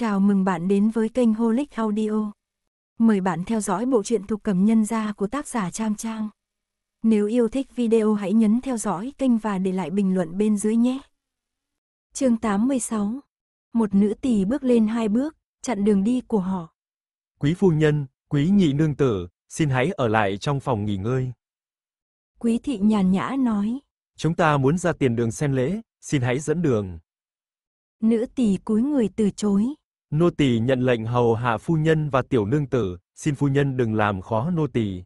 Chào mừng bạn đến với kênh Holic Audio. Mời bạn theo dõi bộ truyện thuộc cầm nhân gia của tác giả Trang Trang. Nếu yêu thích video hãy nhấn theo dõi kênh và để lại bình luận bên dưới nhé. chương 86 Một nữ tỳ bước lên hai bước, chặn đường đi của họ. Quý phu nhân, quý nhị nương tử, xin hãy ở lại trong phòng nghỉ ngơi. Quý thị nhàn nhã nói. Chúng ta muốn ra tiền đường xem lễ, xin hãy dẫn đường. Nữ tỳ cúi người từ chối. Nô tỳ nhận lệnh hầu hạ phu nhân và tiểu nương tử, xin phu nhân đừng làm khó nô tỳ.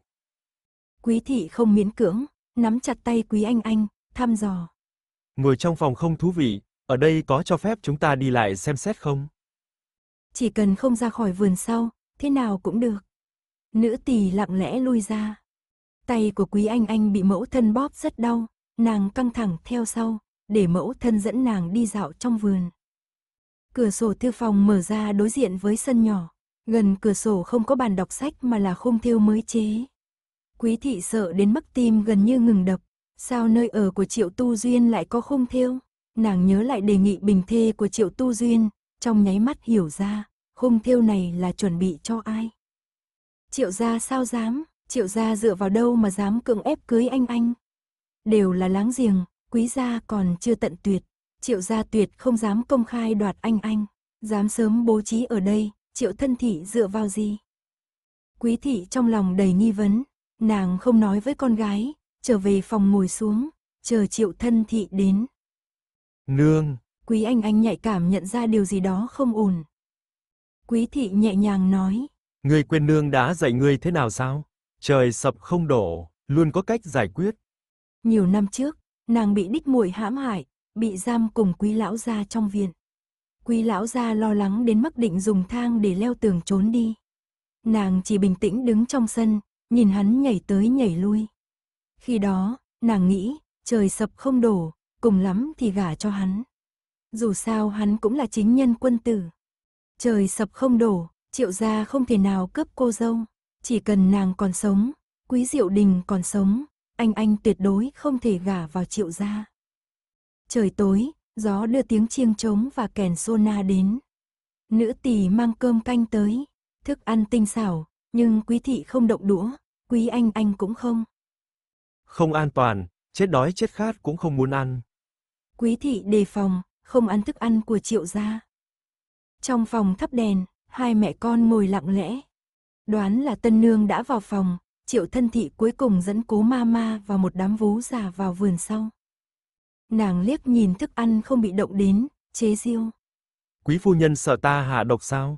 Quý thị không miễn cưỡng, nắm chặt tay Quý Anh Anh, thăm dò. Ngồi trong phòng không thú vị, ở đây có cho phép chúng ta đi lại xem xét không? Chỉ cần không ra khỏi vườn sau, thế nào cũng được. Nữ tỳ lặng lẽ lui ra. Tay của Quý Anh Anh bị mẫu thân bóp rất đau, nàng căng thẳng theo sau, để mẫu thân dẫn nàng đi dạo trong vườn. Cửa sổ thư phòng mở ra đối diện với sân nhỏ. Gần cửa sổ không có bàn đọc sách mà là khung thiêu mới chế. Quý thị sợ đến mức tim gần như ngừng đập. Sao nơi ở của Triệu Tu Duyên lại có khung thiêu? Nàng nhớ lại đề nghị bình thê của Triệu Tu Duyên, trong nháy mắt hiểu ra, khung thiêu này là chuẩn bị cho ai? Triệu gia sao dám, triệu gia dựa vào đâu mà dám cưỡng ép cưới anh anh? Đều là láng giềng, quý gia còn chưa tận tuyệt triệu gia tuyệt không dám công khai đoạt anh anh, dám sớm bố trí ở đây, triệu thân thị dựa vào gì? Quý thị trong lòng đầy nghi vấn, nàng không nói với con gái, trở về phòng ngồi xuống, chờ triệu thân thị đến. Nương! Quý anh anh nhạy cảm nhận ra điều gì đó không ổn. Quý thị nhẹ nhàng nói. người quên nương đã dạy ngươi thế nào sao? Trời sập không đổ, luôn có cách giải quyết. Nhiều năm trước, nàng bị đích muội hãm hại, bị giam cùng quý lão gia trong viện. Quý lão gia lo lắng đến mức định dùng thang để leo tường trốn đi. Nàng chỉ bình tĩnh đứng trong sân, nhìn hắn nhảy tới nhảy lui. Khi đó, nàng nghĩ, trời sập không đổ, cùng lắm thì gả cho hắn. Dù sao hắn cũng là chính nhân quân tử. Trời sập không đổ, triệu gia không thể nào cướp cô dâu. Chỉ cần nàng còn sống, quý diệu đình còn sống, anh anh tuyệt đối không thể gả vào triệu gia. Trời tối, gió đưa tiếng chiêng trống và kèn sona đến. Nữ tỳ mang cơm canh tới, thức ăn tinh xảo, nhưng quý thị không động đũa, quý anh anh cũng không. Không an toàn, chết đói chết khát cũng không muốn ăn. Quý thị đề phòng, không ăn thức ăn của triệu gia. Trong phòng thắp đèn, hai mẹ con ngồi lặng lẽ. Đoán là tân nương đã vào phòng, triệu thân thị cuối cùng dẫn cố ma ma và một đám vú già vào vườn sau. Nàng liếc nhìn thức ăn không bị động đến, chế diêu. Quý phu nhân sợ ta hạ độc sao?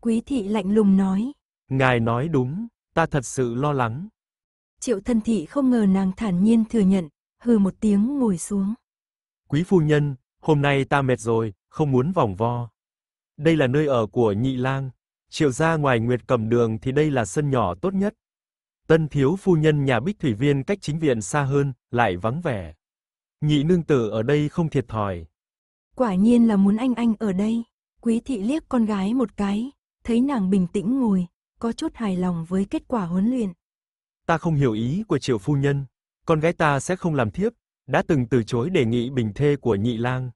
Quý thị lạnh lùng nói. Ngài nói đúng, ta thật sự lo lắng. Triệu thân thị không ngờ nàng thản nhiên thừa nhận, hừ một tiếng ngồi xuống. Quý phu nhân, hôm nay ta mệt rồi, không muốn vòng vo. Đây là nơi ở của nhị lang, triệu gia ngoài nguyệt cầm đường thì đây là sân nhỏ tốt nhất. Tân thiếu phu nhân nhà bích thủy viên cách chính viện xa hơn, lại vắng vẻ. Nhị nương tử ở đây không thiệt thòi. Quả nhiên là muốn anh anh ở đây. Quý thị liếc con gái một cái, thấy nàng bình tĩnh ngồi, có chút hài lòng với kết quả huấn luyện. Ta không hiểu ý của triệu phu nhân, con gái ta sẽ không làm thiếp, đã từng từ chối đề nghị bình thê của nhị lang.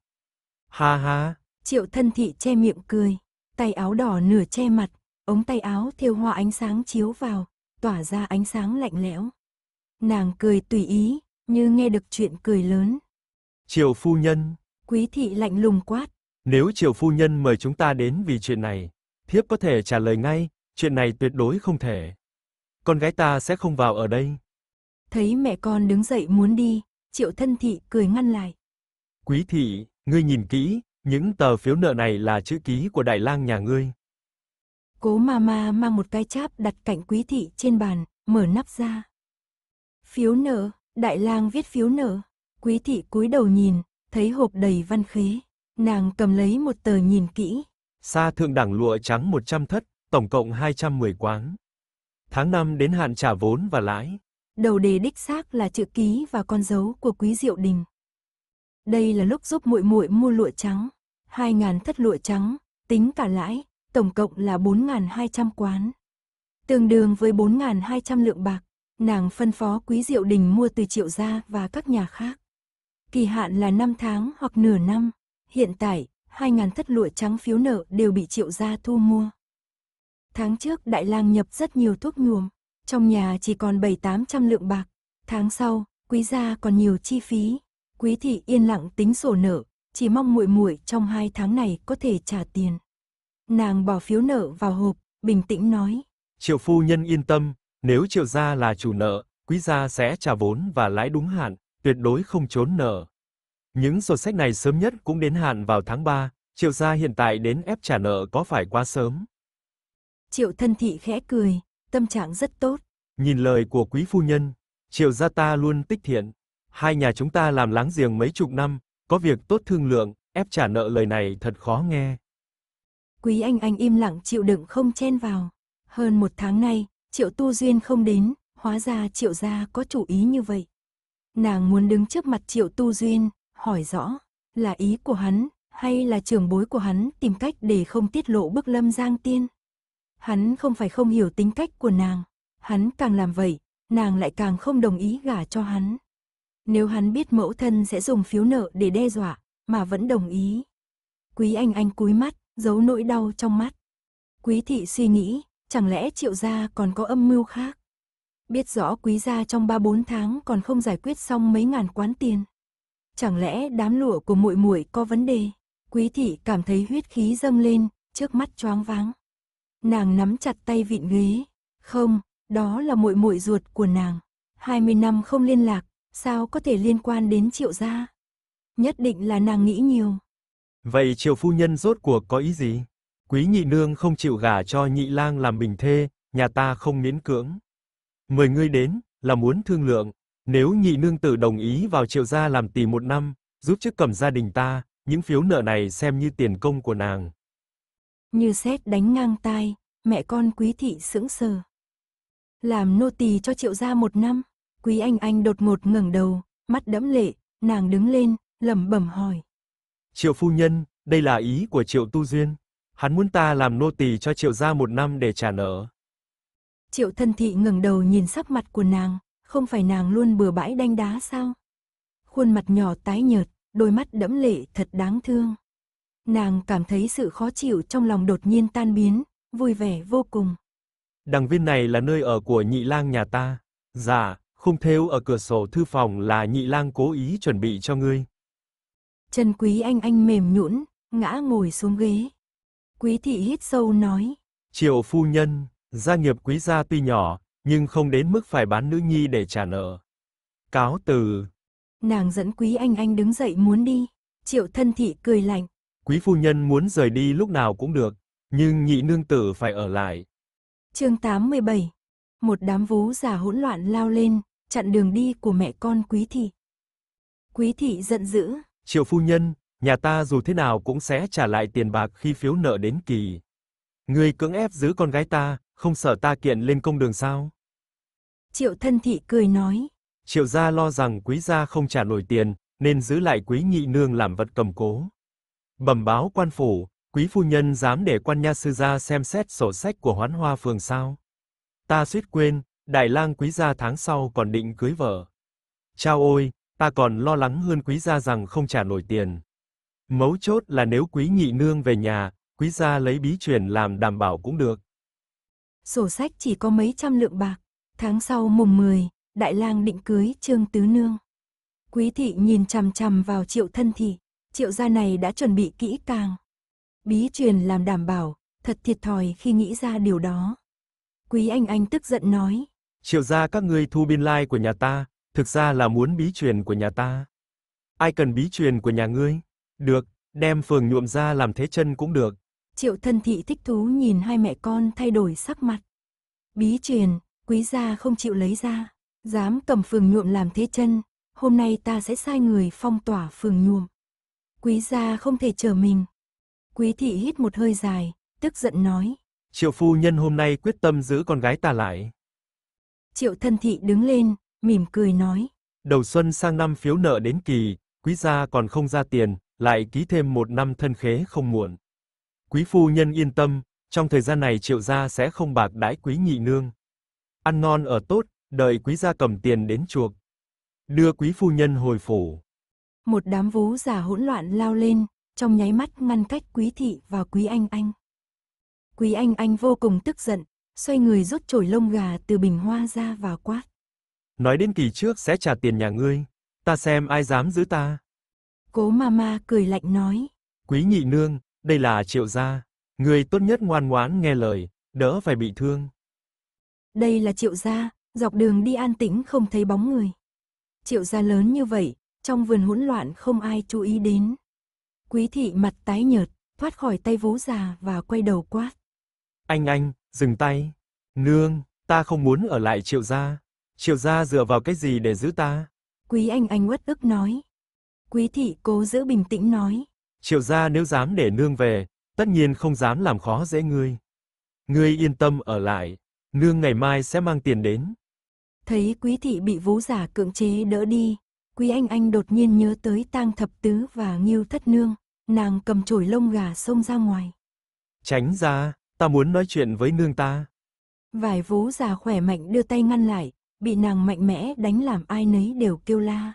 Ha ha. Triệu thân thị che miệng cười, tay áo đỏ nửa che mặt, ống tay áo thiêu hoa ánh sáng chiếu vào, tỏa ra ánh sáng lạnh lẽo. Nàng cười tùy ý, như nghe được chuyện cười lớn. Triều phu nhân. Quý thị lạnh lùng quát. Nếu triều phu nhân mời chúng ta đến vì chuyện này, thiếp có thể trả lời ngay, chuyện này tuyệt đối không thể. Con gái ta sẽ không vào ở đây. Thấy mẹ con đứng dậy muốn đi, triệu thân thị cười ngăn lại. Quý thị, ngươi nhìn kỹ, những tờ phiếu nợ này là chữ ký của đại lang nhà ngươi. Cố mama mang một cái cháp đặt cạnh quý thị trên bàn, mở nắp ra. Phiếu nợ, Đại lang viết phiếu nợ, quý thị cúi đầu nhìn, thấy hộp đầy văn khế, nàng cầm lấy một tờ nhìn kỹ. Sa thượng đẳng lụa trắng 100 thất, tổng cộng 210 quán. Tháng 5 đến hạn trả vốn và lãi. Đầu đề đích xác là chữ ký và con dấu của Quý Diệu Đình. Đây là lúc giúp muội muội mua lụa trắng, 2000 thất lụa trắng, tính cả lãi, tổng cộng là 4200 quán. Tương đương với 4200 lượng bạc, nàng phân phó Quý Diệu Đình mua từ Triệu Gia và các nhà khác. Kỳ hạn là 5 tháng hoặc nửa năm. Hiện tại, 2.000 thất lụa trắng phiếu nợ đều bị Triệu Gia thu mua. Tháng trước Đại lang nhập rất nhiều thuốc nhuộm, trong nhà chỉ còn 7-800 lượng bạc. Tháng sau, Quý Gia còn nhiều chi phí. Quý Thị yên lặng tính sổ nợ, chỉ mong muội muội trong hai tháng này có thể trả tiền. Nàng bỏ phiếu nợ vào hộp, bình tĩnh nói. Triệu phu nhân yên tâm, nếu triệu gia là chủ nợ, quý gia sẽ trả vốn và lãi đúng hạn, tuyệt đối không trốn nợ. Những sổ sách này sớm nhất cũng đến hạn vào tháng 3, triệu gia hiện tại đến ép trả nợ có phải quá sớm? Triệu thân thị khẽ cười, tâm trạng rất tốt. Nhìn lời của quý phu nhân, triệu gia ta luôn tích thiện. Hai nhà chúng ta làm láng giềng mấy chục năm, có việc tốt thương lượng, ép trả nợ lời này thật khó nghe. Quý anh anh im lặng chịu đựng không chen vào. Hơn một tháng nay, Triệu Tu Duyên không đến, hóa ra Triệu gia có chủ ý như vậy. Nàng muốn đứng trước mặt Triệu Tu Duyên, hỏi rõ, là ý của hắn, hay là trưởng bối của hắn tìm cách để không tiết lộ bức lâm giang tiên. Hắn không phải không hiểu tính cách của nàng, hắn càng làm vậy, nàng lại càng không đồng ý gả cho hắn. Nếu hắn biết mẫu thân sẽ dùng phiếu nợ để đe dọa, mà vẫn đồng ý. Quý anh anh cúi mắt, giấu nỗi đau trong mắt. Quý thị suy nghĩ, Chẳng lẽ triệu gia còn có âm mưu khác? Biết rõ quý gia trong 3-4 tháng còn không giải quyết xong mấy ngàn quán tiền. Chẳng lẽ đám lụa của muội muội có vấn đề? Quý thị cảm thấy huyết khí dâng lên, trước mắt choáng váng. Nàng nắm chặt tay vịn ghế. Không, đó là muội muội ruột của nàng. 20 năm không liên lạc, sao có thể liên quan đến triệu gia? Nhất định là nàng nghĩ nhiều. Vậy triệu phu nhân rốt cuộc có ý gì? Quý nhị nương không chịu gả cho nhị lang làm bình thê, nhà ta không miễn cưỡng. Mời ngươi đến, là muốn thương lượng, nếu nhị nương tử đồng ý vào triệu gia làm tỳ một năm, giúp chức cầm gia đình ta, những phiếu nợ này xem như tiền công của nàng. Như sét đánh ngang tai, mẹ con quý thị sững sờ. Làm nô tỳ cho triệu gia một năm, quý anh anh đột ngột ngẩng đầu, mắt đẫm lệ, nàng đứng lên, lẩm bẩm hỏi. Triệu phu nhân, đây là ý của triệu tu duyên. Hắn muốn ta làm nô tỳ cho triệu gia một năm để trả nợ. Triệu thân thị ngẩng đầu nhìn sắc mặt của nàng, không phải nàng luôn bừa bãi đanh đá sao? Khuôn mặt nhỏ tái nhợt, đôi mắt đẫm lệ thật đáng thương. Nàng cảm thấy sự khó chịu trong lòng đột nhiên tan biến, vui vẻ vô cùng. Đằng viên này là nơi ở của nhị lang nhà ta. Dạ, khung thêu ở cửa sổ thư phòng là nhị lang cố ý chuẩn bị cho ngươi. Trần Quý Anh Anh mềm nhũn, ngã ngồi xuống ghế. Quý thị hít sâu nói. Triệu phu nhân, gia nghiệp quý gia tuy nhỏ, nhưng không đến mức phải bán nữ nhi để trả nợ. Cáo từ. Nàng dẫn quý anh anh đứng dậy muốn đi. Triệu thân thị cười lạnh. Quý phu nhân muốn rời đi lúc nào cũng được, nhưng nhị nương tử phải ở lại. chương 87 Một đám vú già hỗn loạn lao lên, chặn đường đi của mẹ con quý thị. Quý thị giận dữ. Triệu phu nhân, Nhà ta dù thế nào cũng sẽ trả lại tiền bạc khi phiếu nợ đến kỳ. Ngươi cưỡng ép giữ con gái ta, không sợ ta kiện lên công đường sao? Triệu thân thị cười nói. Triệu gia lo rằng quý gia không trả nổi tiền, nên giữ lại quý nhị nương làm vật cầm cố. Bẩm báo quan phủ, quý phu nhân dám để quan nha sư gia xem xét sổ sách của hoán hoa phường sao? Ta suýt quên, đại lang quý gia tháng sau còn định cưới vợ. Chao ôi, ta còn lo lắng hơn quý gia rằng không trả nổi tiền. Mấu chốt là nếu quý nhị nương về nhà, quý gia lấy bí truyền làm đảm bảo cũng được. Sổ sách chỉ có mấy trăm lượng bạc. Tháng sau mùng 10, đại lang định cưới Trương Tứ Nương. Quý thị nhìn chằm chằm vào triệu thân thị, triệu gia này đã chuẩn bị kỹ càng. Bí truyền làm đảm bảo, thật thiệt thòi khi nghĩ ra điều đó. Quý anh anh tức giận nói. Triệu gia các ngươi thu biên lai like của nhà ta, thực ra là muốn bí truyền của nhà ta. Ai cần bí truyền của nhà ngươi? Được, đem phường nhuộm ra làm thế chân cũng được. Triệu thân thị thích thú nhìn hai mẹ con thay đổi sắc mặt. Bí truyền, quý gia không chịu lấy ra. Dám cầm phường nhuộm làm thế chân, hôm nay ta sẽ sai người phong tỏa phường nhuộm. Quý gia không thể chờ mình. Quý thị hít một hơi dài, tức giận nói. Triệu phu nhân hôm nay quyết tâm giữ con gái ta lại. Triệu thân thị đứng lên, mỉm cười nói. Đầu xuân sang năm phiếu nợ đến kỳ, quý gia còn không ra tiền, lại ký thêm một năm thân khế không muộn. Quý phu nhân yên tâm, trong thời gian này Triệu gia sẽ không bạc đãi quý nhị nương. Ăn ngon ở tốt, đợi quý gia cầm tiền đến chuộc. Đưa quý phu nhân hồi phủ. Một đám vú già hỗn loạn lao lên, trong nháy mắt ngăn cách quý thị và quý anh anh. Quý anh anh vô cùng tức giận, xoay người rút chổi lông gà từ bình hoa ra và quát. Nói đến kỳ trước sẽ trả tiền nhà ngươi, ta xem ai dám giữ ta. Cố mama cười lạnh nói. Quý nhị nương, đây là triệu gia. Người tốt nhất ngoan ngoãn nghe lời, đỡ phải bị thương. Đây là triệu gia, dọc đường đi an tĩnh không thấy bóng người. Triệu gia lớn như vậy, trong vườn hỗn loạn không ai chú ý đến. Quý thị mặt tái nhợt, thoát khỏi tay vú già và quay đầu quát. Anh anh, dừng tay. Nương, ta không muốn ở lại triệu gia. Triệu gia dựa vào cái gì để giữ ta? Quý anh anh uất ức nói. Quý thị cố giữ bình tĩnh nói. Triệu gia nếu dám để nương về, tất nhiên không dám làm khó dễ ngươi. Ngươi yên tâm ở lại, nương ngày mai sẽ mang tiền đến. Thấy quý thị bị vú giả cưỡng chế đỡ đi, quý anh anh đột nhiên nhớ tới tang thập tứ và nghiêu thất nương, nàng cầm chổi lông gà xông ra ngoài. Tránh ra, ta muốn nói chuyện với nương ta. Vài vú già khỏe mạnh đưa tay ngăn lại, bị nàng mạnh mẽ đánh làm ai nấy đều kêu la.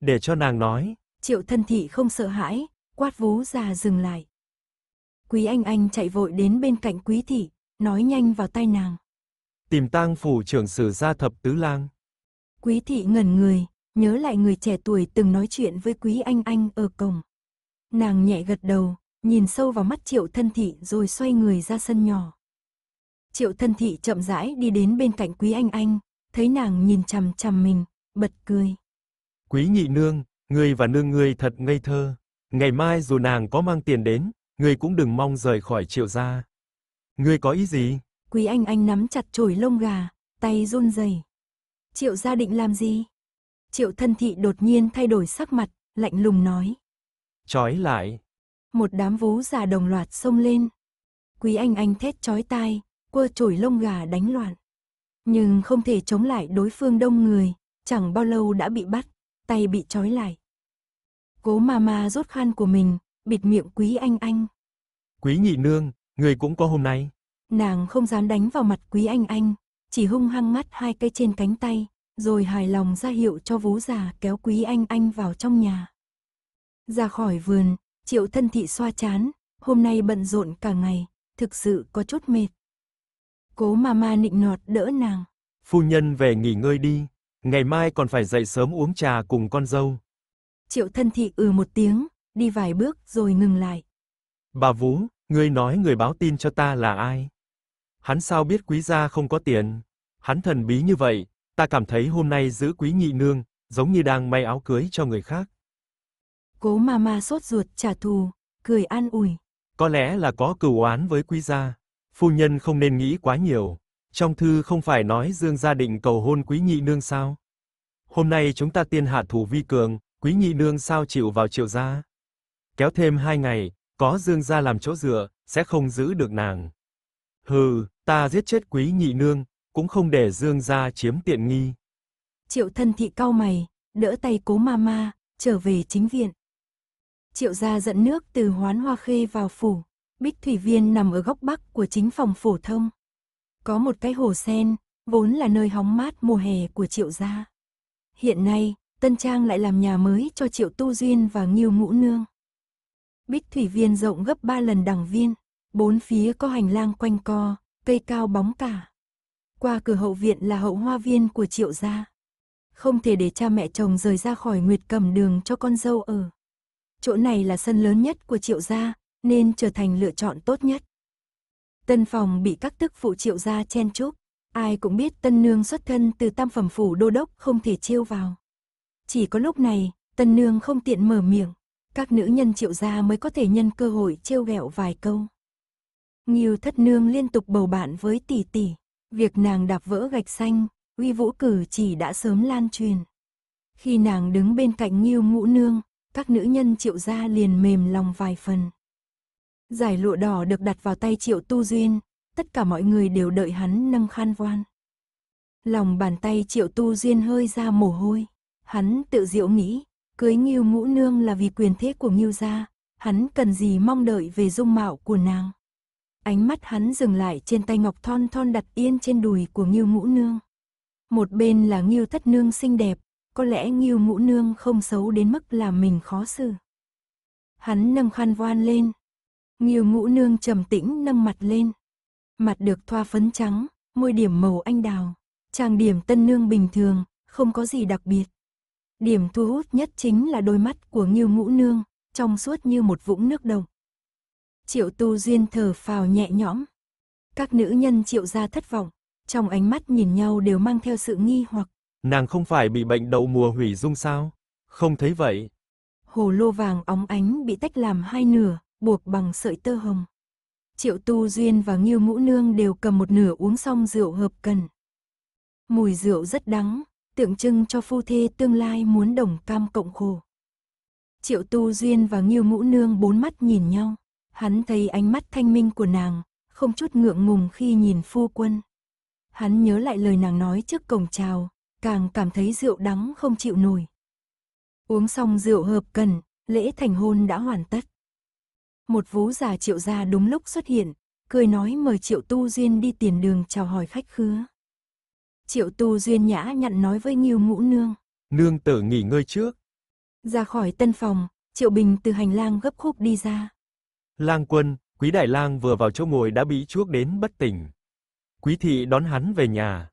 Để cho nàng nói. Triệu thân thị không sợ hãi, quát vú già dừng lại. Quý anh anh chạy vội đến bên cạnh quý thị, nói nhanh vào tay nàng. Tìm tang phủ trưởng sử gia thập tứ lang. Quý thị ngẩn người, nhớ lại người trẻ tuổi từng nói chuyện với quý anh anh ở cổng. Nàng nhẹ gật đầu, nhìn sâu vào mắt triệu thân thị rồi xoay người ra sân nhỏ. Triệu thân thị chậm rãi đi đến bên cạnh quý anh anh, thấy nàng nhìn chằm chằm mình, bật cười. Quý nhị nương, người và nương người thật ngây thơ, ngày mai dù nàng có mang tiền đến, người cũng đừng mong rời khỏi Triệu gia. người có ý gì? Quý Anh Anh nắm chặt chổi lông gà, tay run rẩy. Triệu gia định làm gì? Triệu Thân Thị đột nhiên thay đổi sắc mặt, lạnh lùng nói. Trói lại. Một đám vú già đồng loạt xông lên. Quý Anh Anh thét chói tai, quơ chổi lông gà đánh loạn. Nhưng không thể chống lại đối phương đông người, chẳng bao lâu đã bị bắt tay bị trói lại. Cố mama mà rốt khăn của mình, bịt miệng quý anh anh. Quý nhị nương, người cũng có hôm nay. Nàng không dám đánh vào mặt quý anh anh, chỉ hung hăng mắt hai cây trên cánh tay, rồi hài lòng ra hiệu cho vú già kéo quý anh anh vào trong nhà. Ra khỏi vườn, triệu thân thị xoa chán, hôm nay bận rộn cả ngày, thực sự có chút mệt. Cố mama ma nịnh nọt đỡ nàng. Phu nhân về nghỉ ngơi đi. Ngày mai còn phải dậy sớm uống trà cùng con dâu. Triệu thân thị ừ một tiếng, đi vài bước rồi ngừng lại. Bà Vũ, ngươi nói người báo tin cho ta là ai? Hắn sao biết quý gia không có tiền? Hắn thần bí như vậy, ta cảm thấy hôm nay giữ quý nhị nương, giống như đang may áo cưới cho người khác. Cố mama sốt ruột trả thù, cười an ủi. Có lẽ là có cừu oán với quý gia. Phu nhân không nên nghĩ quá nhiều. Trong thư không phải nói Dương gia định cầu hôn Quý Nhị Nương sao? Hôm nay chúng ta tiên hạ thủ vi cường, Quý Nhị Nương sao chịu vào triệu gia? Kéo thêm hai ngày, có Dương gia làm chỗ dựa, sẽ không giữ được nàng. Hừ, ta giết chết Quý Nhị Nương, cũng không để Dương gia chiếm tiện nghi. Triệu Thân thị cau mày, đỡ tay Cố ma ma trở về chính viện. Triệu gia dẫn nước từ Hoán Hoa Khê vào phủ, Bích Thủy Viên nằm ở góc bắc của chính phòng phổ thông. Có một cái hồ sen, vốn là nơi hóng mát mùa hè của Triệu gia. Hiện nay, Tân Trang lại làm nhà mới cho Triệu Tu Duyên và Nghiêu Ngũ Nương. Bích thủy viên rộng gấp ba lần đằng viên, bốn phía có hành lang quanh co, cây cao bóng cả. Qua cửa hậu viện là hậu hoa viên của Triệu gia. Không thể để cha mẹ chồng rời ra khỏi Nguyệt Cầm Đường cho con dâu ở. Chỗ này là sân lớn nhất của Triệu gia, nên trở thành lựa chọn tốt nhất. Tân phòng bị các tức phụ triệu gia chen chúc. Ai cũng biết tân nương xuất thân từ tam phẩm phủ đô đốc không thể trêu vào. Chỉ có lúc này, tân nương không tiện mở miệng. Các nữ nhân triệu gia mới có thể nhân cơ hội trêu ghẹo vài câu. Nghiêu thất nương liên tục bầu bạn với tỷ tỷ. Việc nàng đạp vỡ gạch xanh, uy vũ cử chỉ đã sớm lan truyền. Khi nàng đứng bên cạnh Nghiêu ngũ nương, các nữ nhân triệu gia liền mềm lòng vài phần. Giải lụa đỏ được đặt vào tay Triệu Tu Duyên, tất cả mọi người đều đợi hắn nâng khăn voan. Lòng bàn tay Triệu Tu Duyên hơi ra mồ hôi, hắn tự diệu nghĩ, cưới Ngưu Ngũ Nương là vì quyền thế của Ngưu gia, hắn cần gì mong đợi về dung mạo của nàng. Ánh mắt hắn dừng lại trên tay ngọc thon thon đặt yên trên đùi của Ngưu Ngũ Nương. Một bên là Ngưu Thất Nương xinh đẹp, có lẽ Ngưu Ngũ Nương không xấu đến mức làm mình khó xử. Hắn nâng khăn voan lên, Nghiêu ngũ nương trầm tĩnh nâng mặt lên. Mặt được thoa phấn trắng, môi điểm màu anh đào. Trang điểm tân nương bình thường, không có gì đặc biệt. Điểm thu hút nhất chính là đôi mắt của Nghiêu ngũ nương, trong suốt như một vũng nước đồng. Triệu tu duyên thở phào nhẹ nhõm. Các nữ nhân triệu ra thất vọng, trong ánh mắt nhìn nhau đều mang theo sự nghi hoặc. Nàng không phải bị bệnh đậu mùa hủy dung sao? Không thấy vậy. Hồ lô vàng óng ánh bị tách làm hai nửa, buộc bằng sợi tơ hồng. Triệu Tu Duyên và Nghiêu Mũ Nương đều cầm một nửa uống xong rượu hợp cần. Mùi rượu rất đắng, tượng trưng cho phu thê tương lai muốn đồng cam cộng khổ. Triệu Tu Duyên và Nghiêu Mũ Nương bốn mắt nhìn nhau, hắn thấy ánh mắt thanh minh của nàng, không chút ngượng ngùng khi nhìn phu quân. Hắn nhớ lại lời nàng nói trước cổng chào, càng cảm thấy rượu đắng không chịu nổi. Uống xong rượu hợp cần, lễ thành hôn đã hoàn tất một vú già triệu gia đúng lúc xuất hiện, cười nói mời triệu tu duyên đi tiền đường chào hỏi khách khứa. Triệu tu duyên nhã nhặn nói với nghiêu ngũ nương. Nương tử nghỉ ngơi trước. Ra khỏi tân phòng, triệu bình từ hành lang gấp khúc đi ra. Lang quân, quý đại lang vừa vào chỗ ngồi đã bị chuốc đến bất tỉnh. Quý thị đón hắn về nhà.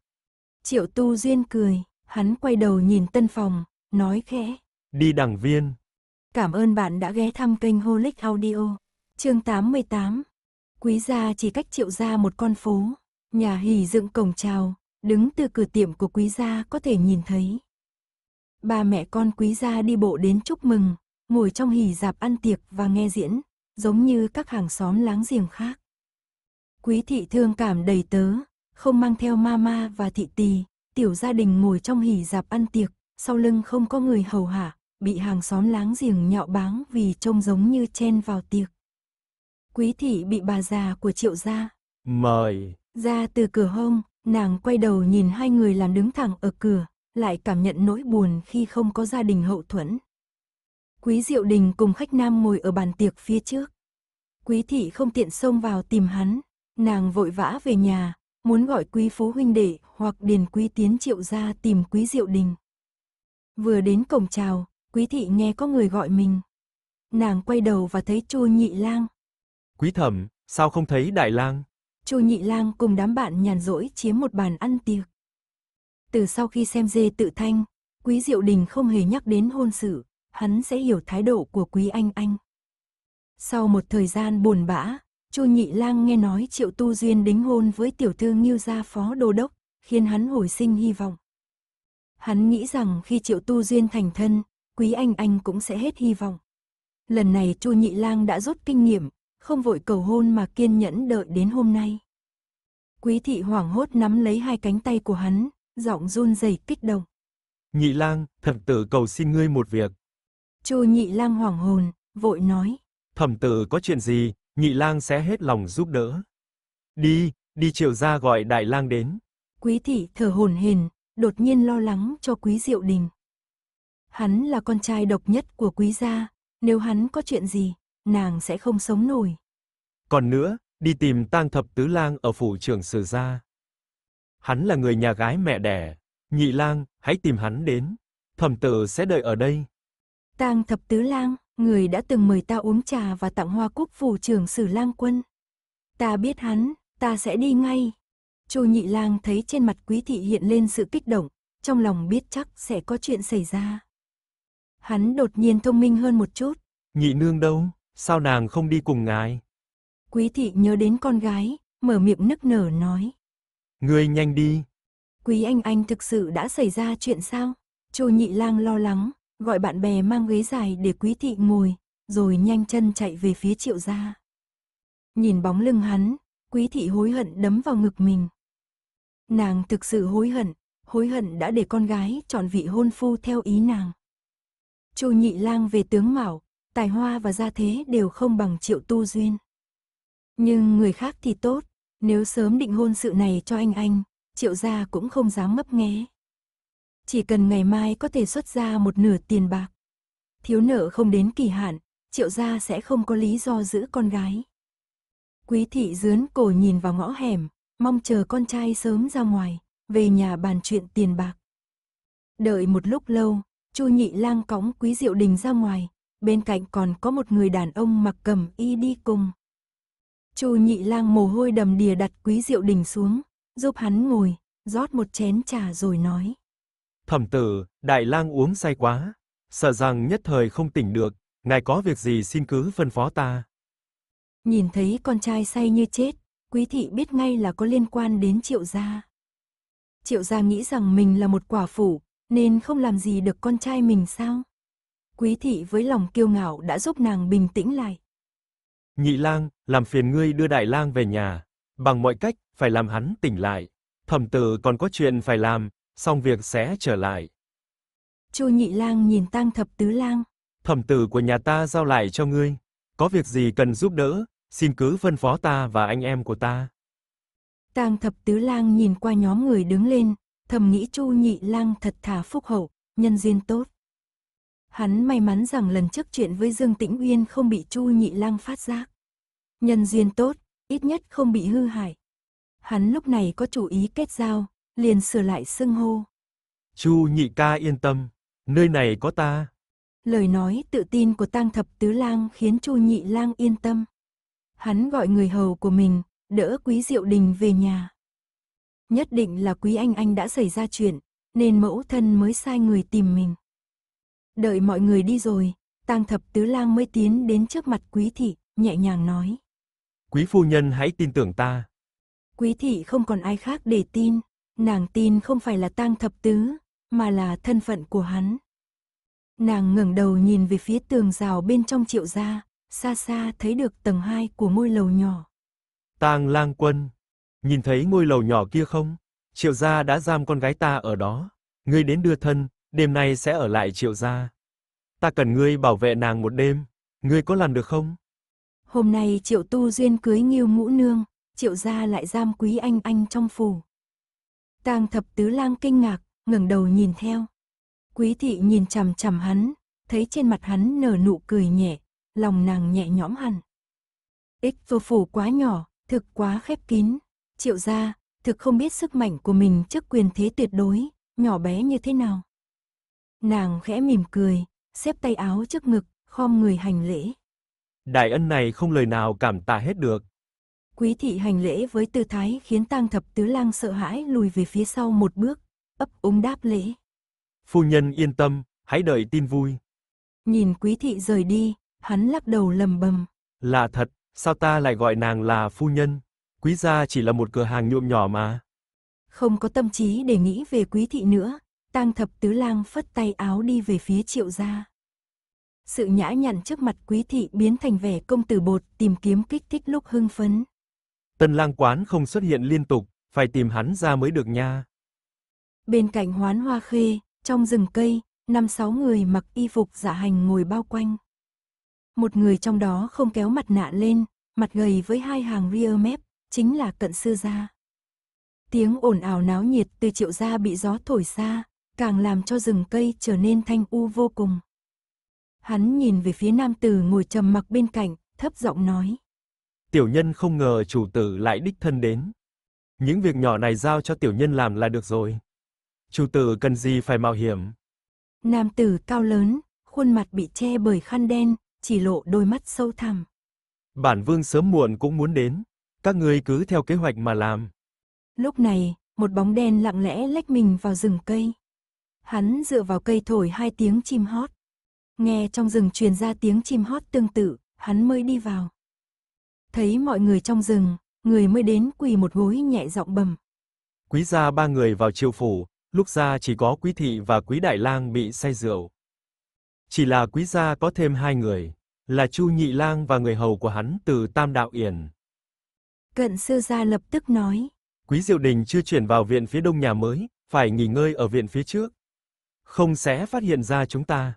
Triệu tu duyên cười, hắn quay đầu nhìn tân phòng, nói khẽ. Đi đằng viên. Cảm ơn bạn đã ghé thăm kênh Holic Audio chương 88. Quý gia chỉ cách triệu gia một con phố. Nhà hỉ dựng cổng chào, đứng từ cửa tiệm của quý gia có thể nhìn thấy. Ba mẹ con quý gia đi bộ đến chúc mừng, ngồi trong hỉ dạp ăn tiệc và nghe diễn, giống như các hàng xóm láng giềng khác. Quý thị thương cảm đầy tớ, không mang theo mama và thị tì tiểu gia đình ngồi trong hỉ dạp ăn tiệc, sau lưng không có người hầu hạ, bị hàng xóm láng giềng nhạo báng vì trông giống như chen vào tiệc quý thị bị bà già của triệu gia. Mời. Ra từ cửa hông, nàng quay đầu nhìn hai người làm đứng thẳng ở cửa, lại cảm nhận nỗi buồn khi không có gia đình hậu thuẫn. Quý Diệu Đình cùng khách nam ngồi ở bàn tiệc phía trước. Quý thị không tiện xông vào tìm hắn, nàng vội vã về nhà, muốn gọi quý phú huynh đệ hoặc điền quý tiến triệu gia tìm quý Diệu Đình. Vừa đến cổng chào, quý thị nghe có người gọi mình. Nàng quay đầu và thấy chu nhị lang, Quý thẩm, sao không thấy đại lang? Chu nhị lang cùng đám bạn nhàn rỗi chiếm một bàn ăn tiệc. Từ sau khi xem dê tự thanh, quý diệu đình không hề nhắc đến hôn sự, hắn sẽ hiểu thái độ của quý anh anh. Sau một thời gian buồn bã, Chu Nhị Lang nghe nói Triệu Tu Duyên đính hôn với tiểu thư Nghiêu gia phó đô đốc, khiến hắn hồi sinh hy vọng. Hắn nghĩ rằng khi Triệu Tu Duyên thành thân, Quý Anh Anh cũng sẽ hết hy vọng. Lần này Chu Nhị Lang đã rút kinh nghiệm, không vội cầu hôn mà kiên nhẫn đợi đến hôm nay. Quý thị hoảng hốt nắm lấy hai cánh tay của hắn, giọng run rẩy kích động. Nhị lang, thẩm tử cầu xin ngươi một việc. Chu nhị lang hoảng hồn, vội nói. Thẩm tử có chuyện gì, nhị lang sẽ hết lòng giúp đỡ. Đi, đi triệu ra gọi đại lang đến. Quý thị thở hồn hền, đột nhiên lo lắng cho quý diệu đình. Hắn là con trai độc nhất của quý gia, nếu hắn có chuyện gì, nàng sẽ không sống nổi. Còn nữa, đi tìm Tang Thập Tứ Lang ở phủ trưởng sử gia. Hắn là người nhà gái mẹ đẻ, Nhị Lang, hãy tìm hắn đến, thẩm tử sẽ đợi ở đây. Tang Thập Tứ Lang, người đã từng mời ta uống trà và tặng hoa cúc phủ trưởng sử lang quân. Ta biết hắn, ta sẽ đi ngay. Chu Nhị Lang thấy trên mặt Quý thị hiện lên sự kích động, trong lòng biết chắc sẽ có chuyện xảy ra. Hắn đột nhiên thông minh hơn một chút. Nhị nương đâu? Sao nàng không đi cùng ngài? Quý thị nhớ đến con gái, mở miệng nức nở nói. Ngươi nhanh đi. Quý anh anh thực sự đã xảy ra chuyện sao? châu nhị lang lo lắng, gọi bạn bè mang ghế dài để quý thị ngồi, rồi nhanh chân chạy về phía triệu gia. Nhìn bóng lưng hắn, quý thị hối hận đấm vào ngực mình. Nàng thực sự hối hận, hối hận đã để con gái chọn vị hôn phu theo ý nàng. châu nhị lang về tướng mạo, tài hoa và gia thế đều không bằng triệu tu duyên. Nhưng người khác thì tốt, nếu sớm định hôn sự này cho anh anh, triệu gia cũng không dám mấp nghé. Chỉ cần ngày mai có thể xuất ra một nửa tiền bạc. Thiếu nợ không đến kỳ hạn, triệu gia sẽ không có lý do giữ con gái. Quý thị dướn cổ nhìn vào ngõ hẻm, mong chờ con trai sớm ra ngoài, về nhà bàn chuyện tiền bạc. Đợi một lúc lâu, Chu Nhị Lang cõng Quý Diệu Đình ra ngoài, bên cạnh còn có một người đàn ông mặc cầm y đi cùng. Chu nhị lang mồ hôi đầm đìa đặt quý diệu đình xuống, giúp hắn ngồi, rót một chén trà rồi nói. Thẩm tử, đại lang uống say quá, sợ rằng nhất thời không tỉnh được, ngài có việc gì xin cứ phân phó ta. Nhìn thấy con trai say như chết, quý thị biết ngay là có liên quan đến triệu gia. Triệu gia nghĩ rằng mình là một quả phủ, nên không làm gì được con trai mình sao? quý thị với lòng kiêu ngạo đã giúp nàng bình tĩnh lại. Nhị lang, làm phiền ngươi đưa đại lang về nhà, bằng mọi cách, phải làm hắn tỉnh lại. Thẩm tử còn có chuyện phải làm, xong việc sẽ trở lại. Chu nhị lang nhìn tang thập tứ lang. Thẩm tử của nhà ta giao lại cho ngươi. Có việc gì cần giúp đỡ, xin cứ phân phó ta và anh em của ta. Tang thập tứ lang nhìn qua nhóm người đứng lên, thầm nghĩ Chu nhị lang thật thà phúc hậu, nhân duyên tốt. Hắn may mắn rằng lần trước chuyện với Dương Tĩnh Uyên không bị Chu Nhị Lang phát giác. Nhân duyên tốt, ít nhất không bị hư hại. Hắn lúc này có chủ ý kết giao, liền sửa lại xưng hô. Chu Nhị ca yên tâm, nơi này có ta. Lời nói tự tin của Tang Thập Tứ Lang khiến Chu Nhị Lang yên tâm. Hắn gọi người hầu của mình, đỡ Quý Diệu Đình về nhà. Nhất định là Quý Anh Anh đã xảy ra chuyện, nên mẫu thân mới sai người tìm mình. Đợi mọi người đi rồi, tang thập tứ lang mới tiến đến trước mặt quý thị, nhẹ nhàng nói. Quý phu nhân hãy tin tưởng ta. Quý thị không còn ai khác để tin, nàng tin không phải là tang thập tứ, mà là thân phận của hắn. Nàng ngẩng đầu nhìn về phía tường rào bên trong triệu gia, xa xa thấy được tầng hai của ngôi lầu nhỏ. Tang lang quân, nhìn thấy ngôi lầu nhỏ kia không? Triệu gia đã giam con gái ta ở đó. Ngươi đến đưa thân, đêm nay sẽ ở lại Triệu gia. Ta cần ngươi bảo vệ nàng một đêm, ngươi có làm được không? Hôm nay Triệu Tu Duyên cưới Nghiêu Ngũ Nương, Triệu gia lại giam Quý Anh Anh trong phủ. Tang Thập Tứ Lang kinh ngạc, ngẩng đầu nhìn theo. Quý thị nhìn chằm chằm hắn, thấy trên mặt hắn nở nụ cười nhẹ, lòng nàng nhẹ nhõm hẳn. Ích vô phủ quá nhỏ, thực quá khép kín, triệu gia, thực không biết sức mạnh của mình trước quyền thế tuyệt đối, nhỏ bé như thế nào. Nàng khẽ mỉm cười, xếp tay áo trước ngực, khom người hành lễ. Đại ân này không lời nào cảm tạ hết được. Quý thị hành lễ với tư thái khiến tang thập tứ lang sợ hãi lùi về phía sau một bước, ấp úng đáp lễ. Phu nhân yên tâm, hãy đợi tin vui. Nhìn quý thị rời đi, hắn lắc đầu lầm bầm. Là thật, sao ta lại gọi nàng là phu nhân? Quý gia chỉ là một cửa hàng nhuộm nhỏ mà. Không có tâm trí để nghĩ về quý thị nữa, Tang thập tứ lang phất tay áo đi về phía triệu gia. Sự nhã nhặn trước mặt quý thị biến thành vẻ công tử bột tìm kiếm kích thích lúc hưng phấn. Tân lang quán không xuất hiện liên tục, phải tìm hắn ra mới được nha. Bên cạnh hoán hoa khê, trong rừng cây, năm sáu người mặc y phục giả dạ hành ngồi bao quanh. Một người trong đó không kéo mặt nạ lên, mặt gầy với hai hàng rear mép, chính là cận sư gia. Tiếng ồn ào náo nhiệt từ triệu gia bị gió thổi xa, càng làm cho rừng cây trở nên thanh u vô cùng. Hắn nhìn về phía nam tử ngồi trầm mặc bên cạnh, thấp giọng nói. Tiểu nhân không ngờ chủ tử lại đích thân đến. Những việc nhỏ này giao cho tiểu nhân làm là được rồi. Chủ tử cần gì phải mạo hiểm. Nam tử cao lớn, khuôn mặt bị che bởi khăn đen, chỉ lộ đôi mắt sâu thẳm. Bản vương sớm muộn cũng muốn đến, các ngươi cứ theo kế hoạch mà làm. Lúc này, một bóng đen lặng lẽ lách mình vào rừng cây hắn dựa vào cây thổi hai tiếng chim hót. Nghe trong rừng truyền ra tiếng chim hót tương tự, hắn mới đi vào. Thấy mọi người trong rừng, người mới đến quỳ một gối nhẹ giọng bầm. Quý gia ba người vào triều phủ, lúc ra chỉ có quý thị và quý đại lang bị say rượu. Chỉ là quý gia có thêm hai người, là Chu Nhị Lang và người hầu của hắn từ Tam Đạo Yển. Cận sư gia lập tức nói. Quý Diệu Đình chưa chuyển vào viện phía đông nhà mới, phải nghỉ ngơi ở viện phía trước không sẽ phát hiện ra chúng ta.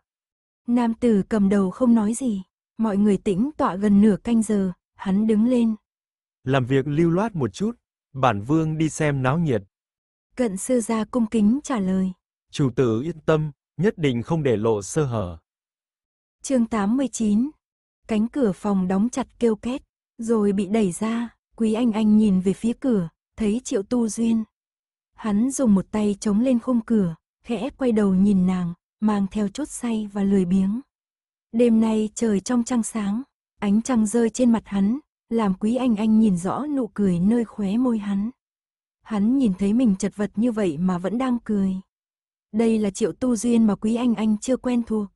Nam tử cầm đầu không nói gì, mọi người tĩnh tọa gần nửa canh giờ, hắn đứng lên. Làm việc lưu loát một chút, bản vương đi xem náo nhiệt. Cận sư gia cung kính trả lời. Chủ tử yên tâm, nhất định không để lộ sơ hở. chương 89 Cánh cửa phòng đóng chặt kêu két, rồi bị đẩy ra, quý anh anh nhìn về phía cửa, thấy triệu tu duyên. Hắn dùng một tay chống lên khung cửa, khẽ quay đầu nhìn nàng, mang theo chút say và lười biếng. Đêm nay trời trong trăng sáng, ánh trăng rơi trên mặt hắn, làm quý anh anh nhìn rõ nụ cười nơi khóe môi hắn. Hắn nhìn thấy mình chật vật như vậy mà vẫn đang cười. Đây là triệu tu duyên mà quý anh anh chưa quen thuộc.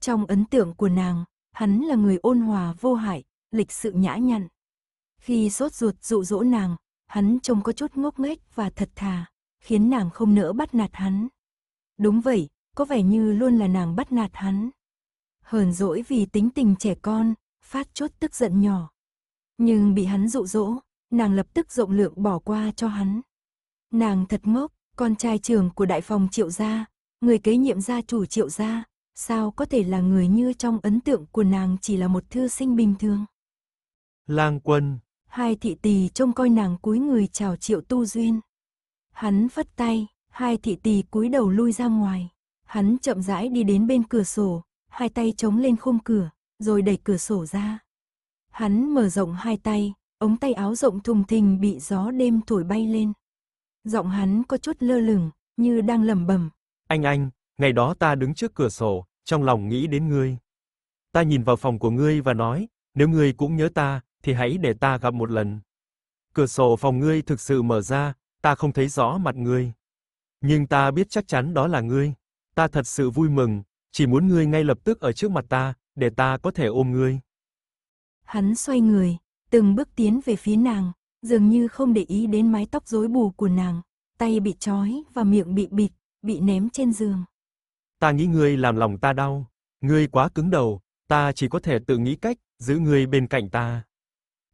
Trong ấn tượng của nàng, hắn là người ôn hòa vô hại, lịch sự nhã nhặn. Khi sốt ruột dụ dỗ nàng, hắn trông có chút ngốc nghếch và thật thà, khiến nàng không nỡ bắt nạt hắn. Đúng vậy, có vẻ như luôn là nàng bắt nạt hắn. Hờn dỗi vì tính tình trẻ con, phát chốt tức giận nhỏ. Nhưng bị hắn dụ dỗ, nàng lập tức rộng lượng bỏ qua cho hắn. Nàng thật ngốc, con trai trưởng của đại phòng triệu gia, người kế nhiệm gia chủ triệu gia, sao có thể là người như trong ấn tượng của nàng chỉ là một thư sinh bình thường. Lang quân. Hai thị tỳ trông coi nàng cúi người chào triệu tu duyên. Hắn phất tay, Hai thị tỳ cúi đầu lui ra ngoài. Hắn chậm rãi đi đến bên cửa sổ, hai tay chống lên khung cửa, rồi đẩy cửa sổ ra. Hắn mở rộng hai tay, ống tay áo rộng thùng thình bị gió đêm thổi bay lên. Giọng hắn có chút lơ lửng, như đang lẩm bẩm. Anh anh, ngày đó ta đứng trước cửa sổ, trong lòng nghĩ đến ngươi. Ta nhìn vào phòng của ngươi và nói, nếu ngươi cũng nhớ ta, thì hãy để ta gặp một lần. Cửa sổ phòng ngươi thực sự mở ra, ta không thấy rõ mặt ngươi. Nhưng ta biết chắc chắn đó là ngươi. Ta thật sự vui mừng, chỉ muốn ngươi ngay lập tức ở trước mặt ta, để ta có thể ôm ngươi. Hắn xoay người, từng bước tiến về phía nàng, dường như không để ý đến mái tóc rối bù của nàng, tay bị trói và miệng bị bịt, bị ném trên giường. Ta nghĩ ngươi làm lòng ta đau, ngươi quá cứng đầu, ta chỉ có thể tự nghĩ cách giữ ngươi bên cạnh ta.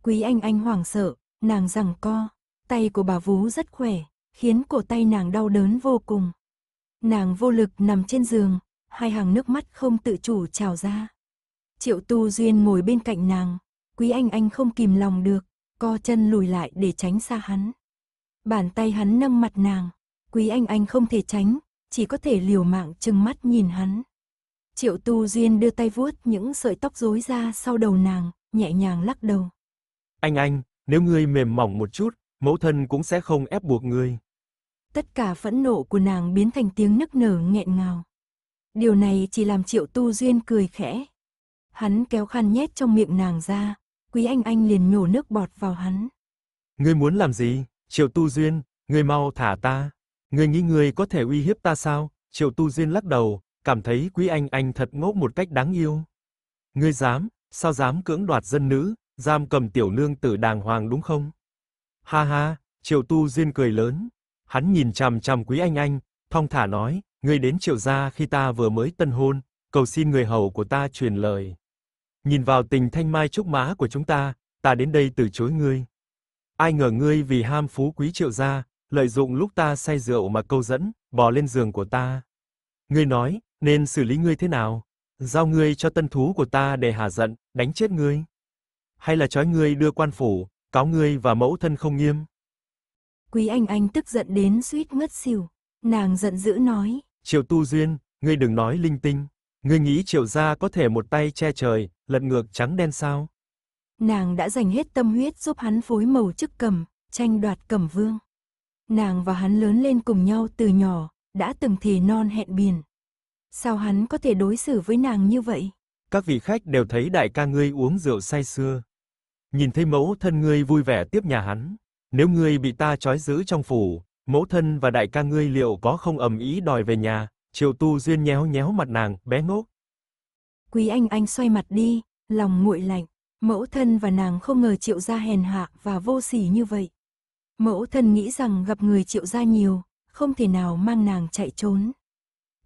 Quý Anh Anh hoảng sợ, nàng giằng co, tay của bà vú rất khỏe, khiến cổ tay nàng đau đớn vô cùng. Nàng vô lực nằm trên giường, hai hàng nước mắt không tự chủ trào ra. Triệu Tu Duyên ngồi bên cạnh nàng, Quý Anh Anh không kìm lòng được, co chân lùi lại để tránh xa hắn. Bàn tay hắn nâng mặt nàng, Quý Anh Anh không thể tránh, chỉ có thể liều mạng trừng mắt nhìn hắn. Triệu Tu Duyên đưa tay vuốt những sợi tóc rối ra sau đầu nàng, nhẹ nhàng lắc đầu. Anh Anh, nếu ngươi mềm mỏng một chút, mẫu thân cũng sẽ không ép buộc ngươi. Tất cả phẫn nộ của nàng biến thành tiếng nức nở nghẹn ngào. Điều này chỉ làm Triệu Tu Duyên cười khẽ. Hắn kéo khăn nhét trong miệng nàng ra, Quý Anh Anh liền nhổ nước bọt vào hắn. Ngươi muốn làm gì? Triệu Tu Duyên, ngươi mau thả ta. Ngươi nghĩ ngươi có thể uy hiếp ta sao? Triệu Tu Duyên lắc đầu, cảm thấy Quý Anh Anh thật ngốc một cách đáng yêu. Ngươi dám, sao dám cưỡng đoạt dân nữ, giam cầm tiểu nương tử đàng hoàng đúng không? Ha ha, Triệu Tu Diên cười lớn. Hắn nhìn chằm chằm Quý Anh Anh, thong thả nói, ngươi đến Triệu gia khi ta vừa mới tân hôn, cầu xin người hầu của ta truyền lời. Nhìn vào tình thanh mai trúc mã của chúng ta, ta đến đây từ chối ngươi. Ai ngờ ngươi vì ham phú quý Triệu gia, lợi dụng lúc ta say rượu mà câu dẫn, bò lên giường của ta. Ngươi nói, nên xử lý ngươi thế nào? Giao ngươi cho tân thú của ta để hả giận, đánh chết ngươi, hay là trói ngươi đưa quan phủ, cáo ngươi và mẫu thân không nghiêm. Quý Anh Anh tức giận đến suýt ngất xỉu, nàng giận dữ nói. Triệu Tu Duyên, ngươi đừng nói linh tinh, ngươi nghĩ triệu gia có thể một tay che trời, lật ngược trắng đen sao? Nàng đã dành hết tâm huyết giúp hắn phối màu chức cầm, tranh đoạt cầm vương. Nàng và hắn lớn lên cùng nhau từ nhỏ, đã từng thề non hẹn biển. Sao hắn có thể đối xử với nàng như vậy? Các vị khách đều thấy đại ca ngươi uống rượu say xưa nhìn thấy mẫu thân ngươi vui vẻ tiếp nhà hắn. Nếu ngươi bị ta trói giữ trong phủ, mẫu thân và đại ca ngươi liệu có không ầm ý đòi về nhà? Triệu Tu duyên nhéo nhéo mặt nàng, bé ngốc. Quý Anh Anh xoay mặt đi, lòng nguội lạnh, mẫu thân và nàng không ngờ Triệu gia hèn hạ và vô sỉ như vậy. Mẫu thân nghĩ rằng gặp người Triệu gia nhiều, không thể nào mang nàng chạy trốn.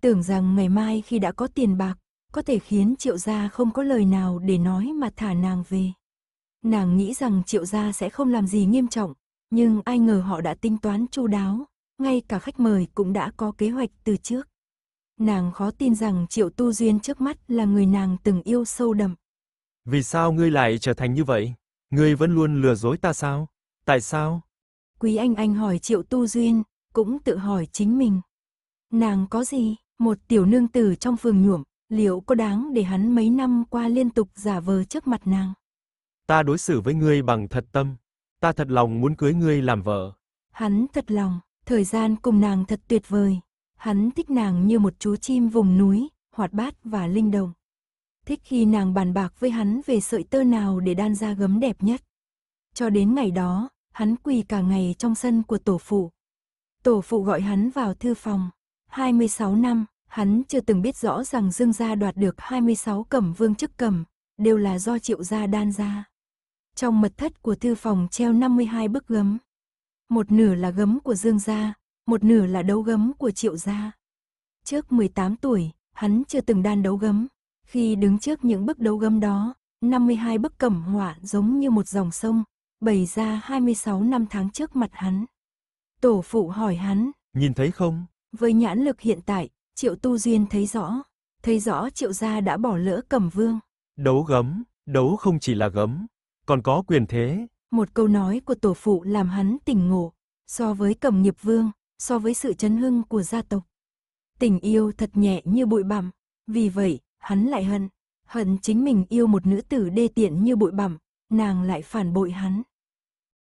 Tưởng rằng ngày mai khi đã có tiền bạc, có thể khiến Triệu gia không có lời nào để nói mà thả nàng về. Nàng nghĩ rằng triệu gia sẽ không làm gì nghiêm trọng, nhưng ai ngờ họ đã tính toán chu đáo, ngay cả khách mời cũng đã có kế hoạch từ trước. Nàng khó tin rằng triệu tu duyên trước mắt là người nàng từng yêu sâu đậm. Vì sao ngươi lại trở thành như vậy? Ngươi vẫn luôn lừa dối ta sao? Tại sao? Quý Anh Anh hỏi Triệu Tu Duyên, cũng tự hỏi chính mình. Nàng có gì, một tiểu nương tử trong phường nhuộm, liệu có đáng để hắn mấy năm qua liên tục giả vờ trước mặt nàng? ta đối xử với ngươi bằng thật tâm, ta thật lòng muốn cưới ngươi làm vợ. Hắn thật lòng, thời gian cùng nàng thật tuyệt vời, hắn thích nàng như một chú chim vùng núi, hoạt bát và linh động. Thích khi nàng bàn bạc với hắn về sợi tơ nào để đan ra gấm đẹp nhất. Cho đến ngày đó, hắn quỳ cả ngày trong sân của tổ phụ. Tổ phụ gọi hắn vào thư phòng. 26 năm, hắn chưa từng biết rõ rằng Dương gia đoạt được 26 cẩm vương chức cẩm, đều là do Triệu gia đan ra. Trong mật thất của thư phòng treo 52 bức gấm. Một nửa là gấm của Dương gia, một nửa là đấu gấm của Triệu gia. Trước 18 tuổi, hắn chưa từng đan đấu gấm. Khi đứng trước những bức đấu gấm đó, 52 bức cẩm họa giống như một dòng sông, bày ra 26 năm tháng trước mặt hắn. Tổ phụ hỏi hắn, nhìn thấy không? Với nhãn lực hiện tại, Triệu Tu Duyên thấy rõ, thấy rõ Triệu gia đã bỏ lỡ Cẩm Vương. Đấu gấm, đấu không chỉ là gấm, còn có quyền thế. Một câu nói của tổ phụ làm hắn tỉnh ngộ, so với cẩm nghiệp vương, so với sự chấn hưng của gia tộc. Tình yêu thật nhẹ như bụi bặm, vì vậy, hắn lại hận. Hận chính mình yêu một nữ tử đê tiện như bụi bặm, nàng lại phản bội hắn.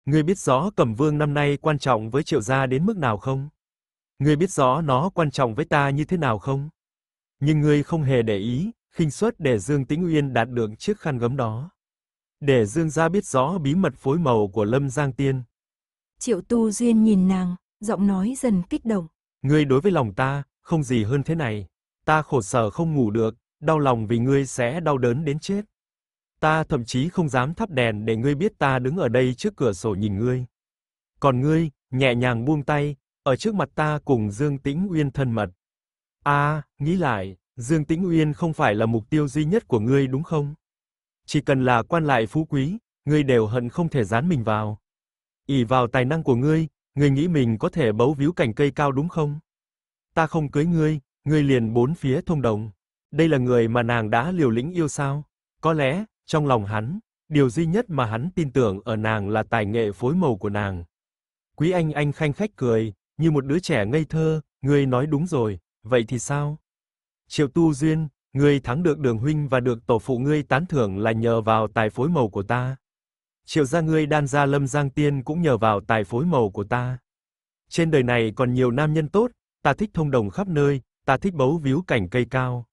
Ngươi biết rõ Cẩm Vương năm nay quan trọng với Triệu gia đến mức nào không? Ngươi biết rõ nó quan trọng với ta như thế nào không? Nhưng ngươi không hề để ý, khinh suất để Dương Tĩnh Uyên đạt được chiếc khăn gấm đó để Dương gia biết rõ bí mật phối màu của Lâm Giang Tiên. Triệu Tu Duyên nhìn nàng, giọng nói dần kích động. Ngươi đối với lòng ta, không gì hơn thế này. Ta khổ sở không ngủ được, đau lòng vì ngươi sẽ đau đớn đến chết. Ta thậm chí không dám thắp đèn để ngươi biết ta đứng ở đây trước cửa sổ nhìn ngươi. Còn ngươi, nhẹ nhàng buông tay, ở trước mặt ta cùng Dương Tĩnh Uyên thân mật. A, à, nghĩ lại, Dương Tĩnh Uyên không phải là mục tiêu duy nhất của ngươi đúng không? chỉ cần là quan lại phú quý, ngươi đều hận không thể dán mình vào. ỷ vào tài năng của ngươi, ngươi nghĩ mình có thể bấu víu cành cây cao đúng không? Ta không cưới ngươi, ngươi liền bốn phía thông đồng. Đây là người mà nàng đã liều lĩnh yêu sao? Có lẽ, trong lòng hắn, điều duy nhất mà hắn tin tưởng ở nàng là tài nghệ phối màu của nàng. Quý Anh Anh khanh khách cười, như một đứa trẻ ngây thơ, ngươi nói đúng rồi, vậy thì sao? Triệu Tu Duyên, Ngươi thắng được đường huynh và được tổ phụ ngươi tán thưởng là nhờ vào tài phối màu của ta. Triệu gia ngươi đan gia lâm giang tiên cũng nhờ vào tài phối màu của ta. Trên đời này còn nhiều nam nhân tốt, ta thích thông đồng khắp nơi, ta thích bấu víu cảnh cây cao.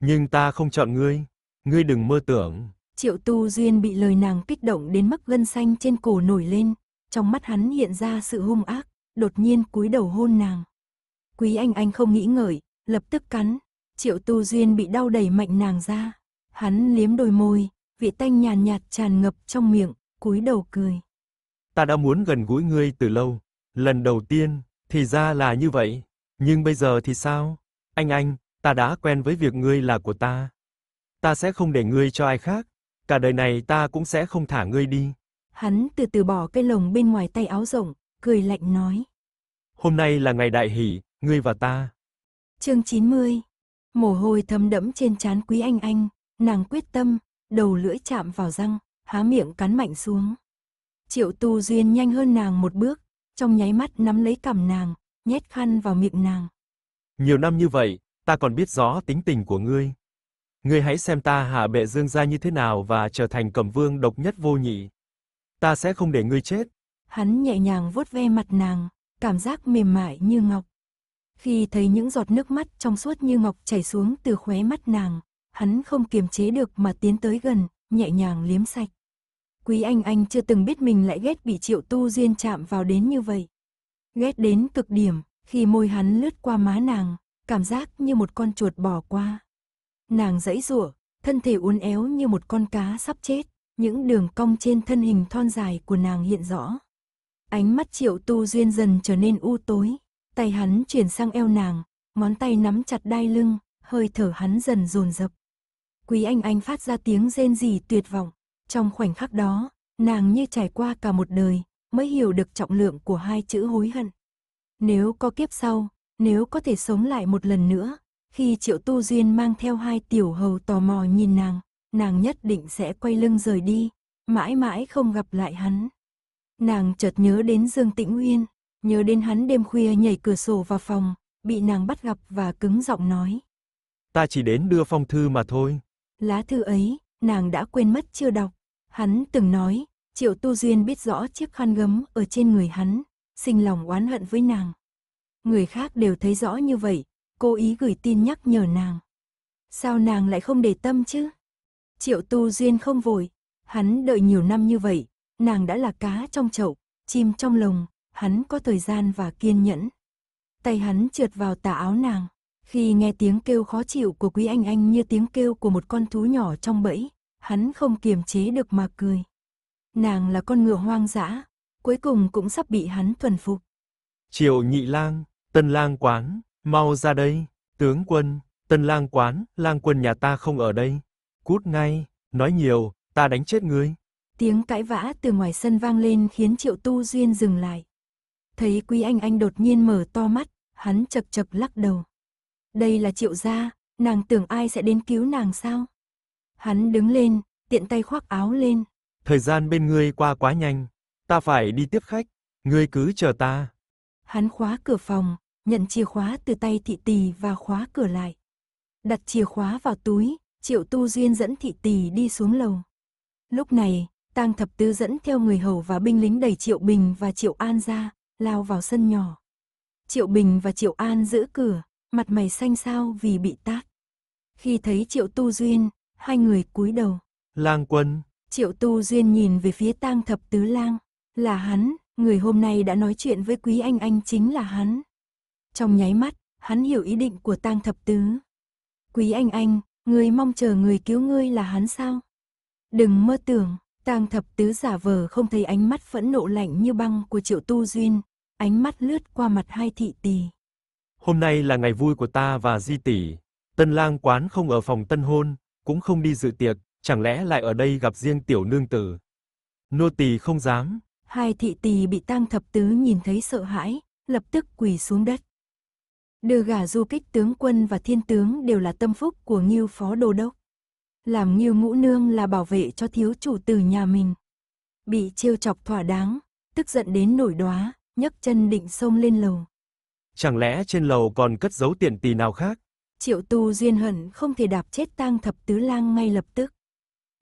Nhưng ta không chọn ngươi, ngươi đừng mơ tưởng. Triệu Tu Duyên bị lời nàng kích động đến mức gân xanh trên cổ nổi lên, trong mắt hắn hiện ra sự hung ác, đột nhiên cúi đầu hôn nàng. Quý Anh Anh không nghĩ ngợi, lập tức cắn, Triệu tu duyên bị đau đẩy mạnh nàng ra. Hắn liếm đôi môi, vị tanh nhàn nhạt tràn ngập trong miệng, cúi đầu cười. Ta đã muốn gần gũi ngươi từ lâu. Lần đầu tiên, thì ra là như vậy. Nhưng bây giờ thì sao? Anh anh, ta đã quen với việc ngươi là của ta. Ta sẽ không để ngươi cho ai khác. Cả đời này ta cũng sẽ không thả ngươi đi. Hắn từ từ bỏ cây lồng bên ngoài tay áo rộng, cười lạnh nói. Hôm nay là ngày đại hỷ, ngươi và ta. chương 90, Mồ hôi thấm đẫm trên trán quý anh anh, nàng quyết tâm, đầu lưỡi chạm vào răng, há miệng cắn mạnh xuống. Triệu tu duyên nhanh hơn nàng một bước, trong nháy mắt nắm lấy cằm nàng, nhét khăn vào miệng nàng. Nhiều năm như vậy, ta còn biết rõ tính tình của ngươi. Ngươi hãy xem ta hạ bệ dương gia như thế nào và trở thành cẩm vương độc nhất vô nhị. Ta sẽ không để ngươi chết. Hắn nhẹ nhàng vuốt ve mặt nàng, cảm giác mềm mại như ngọc. Khi thấy những giọt nước mắt trong suốt như ngọc chảy xuống từ khóe mắt nàng, hắn không kiềm chế được mà tiến tới gần, nhẹ nhàng liếm sạch. Quý Anh Anh chưa từng biết mình lại ghét bị Triệu Tu Duyên chạm vào đến như vậy. Ghét đến cực điểm, khi môi hắn lướt qua má nàng, cảm giác như một con chuột bỏ qua. Nàng dãy rủa, thân thể uốn éo như một con cá sắp chết, những đường cong trên thân hình thon dài của nàng hiện rõ. Ánh mắt Triệu Tu Duyên dần trở nên u tối, Tay hắn chuyển sang eo nàng, ngón tay nắm chặt đai lưng, hơi thở hắn dần dồn dập. Quý Anh Anh phát ra tiếng rên rỉ tuyệt vọng. Trong khoảnh khắc đó, nàng như trải qua cả một đời, mới hiểu được trọng lượng của hai chữ hối hận. Nếu có kiếp sau, nếu có thể sống lại một lần nữa, khi Triệu Tu Duyên mang theo hai tiểu hầu tò mò nhìn nàng, nàng nhất định sẽ quay lưng rời đi, mãi mãi không gặp lại hắn. Nàng chợt nhớ đến Dương Tĩnh Uyên, Nhớ đến hắn đêm khuya nhảy cửa sổ vào phòng, bị nàng bắt gặp và cứng giọng nói. Ta chỉ đến đưa phong thư mà thôi. Lá thư ấy, nàng đã quên mất chưa đọc. Hắn từng nói, Triệu Tu Duyên biết rõ chiếc khăn gấm ở trên người hắn, sinh lòng oán hận với nàng. Người khác đều thấy rõ như vậy, cố ý gửi tin nhắc nhở nàng. Sao nàng lại không để tâm chứ? Triệu Tu Duyên không vội, hắn đợi nhiều năm như vậy, nàng đã là cá trong chậu, chim trong lồng, hắn có thời gian và kiên nhẫn. Tay hắn trượt vào tà áo nàng, khi nghe tiếng kêu khó chịu của Quý Anh Anh như tiếng kêu của một con thú nhỏ trong bẫy, hắn không kiềm chế được mà cười. Nàng là con ngựa hoang dã, cuối cùng cũng sắp bị hắn thuần phục. Triệu nhị lang, tân lang quán, mau ra đây, tướng quân, tân lang quán, lang quân nhà ta không ở đây. Cút ngay, nói nhiều, ta đánh chết ngươi. Tiếng cãi vã từ ngoài sân vang lên khiến Triệu Tu Duyên dừng lại thấy Quý Anh Anh đột nhiên mở to mắt, hắn chập chập lắc đầu. Đây là triệu gia, nàng tưởng ai sẽ đến cứu nàng sao? Hắn đứng lên, tiện tay khoác áo lên. Thời gian bên ngươi qua quá nhanh, ta phải đi tiếp khách, ngươi cứ chờ ta. Hắn khóa cửa phòng, nhận chìa khóa từ tay thị tỳ và khóa cửa lại. Đặt chìa khóa vào túi, Triệu Tu Duyên dẫn thị tỳ đi xuống lầu. Lúc này, Tang Thập Tư dẫn theo người hầu và binh lính đẩy Triệu Bình và Triệu An ra, lao vào sân nhỏ. Triệu Bình và Triệu An giữ cửa, mặt mày xanh xao vì bị tát. Khi thấy Triệu Tu Duyên, hai người cúi đầu. Lang quân. Triệu Tu Duyên nhìn về phía tang thập tứ lang. Là hắn, người hôm nay đã nói chuyện với quý anh anh chính là hắn. Trong nháy mắt, hắn hiểu ý định của tang thập tứ. Quý anh anh, người mong chờ người cứu ngươi là hắn sao? Đừng mơ tưởng, Tang thập tứ giả vờ không thấy ánh mắt phẫn nộ lạnh như băng của triệu tu duyên, ánh mắt lướt qua mặt hai thị tỷ. Hôm nay là ngày vui của ta và di tỷ, tân lang quán không ở phòng tân hôn, cũng không đi dự tiệc, chẳng lẽ lại ở đây gặp riêng tiểu nương tử. Nô tỳ không dám. Hai thị tỷ bị tang thập tứ nhìn thấy sợ hãi, lập tức quỳ xuống đất. Đưa gả du kích tướng quân và thiên tướng đều là tâm phúc của Ngưu phó đô đốc làm nghiêu ngũ nương là bảo vệ cho thiếu chủ từ nhà mình. Bị trêu chọc thỏa đáng, tức giận đến nổi đóa, nhấc chân định xông lên lầu. Chẳng lẽ trên lầu còn cất giấu tiền tỷ nào khác? Triệu tu duyên hận không thể đạp chết tang thập tứ lang ngay lập tức.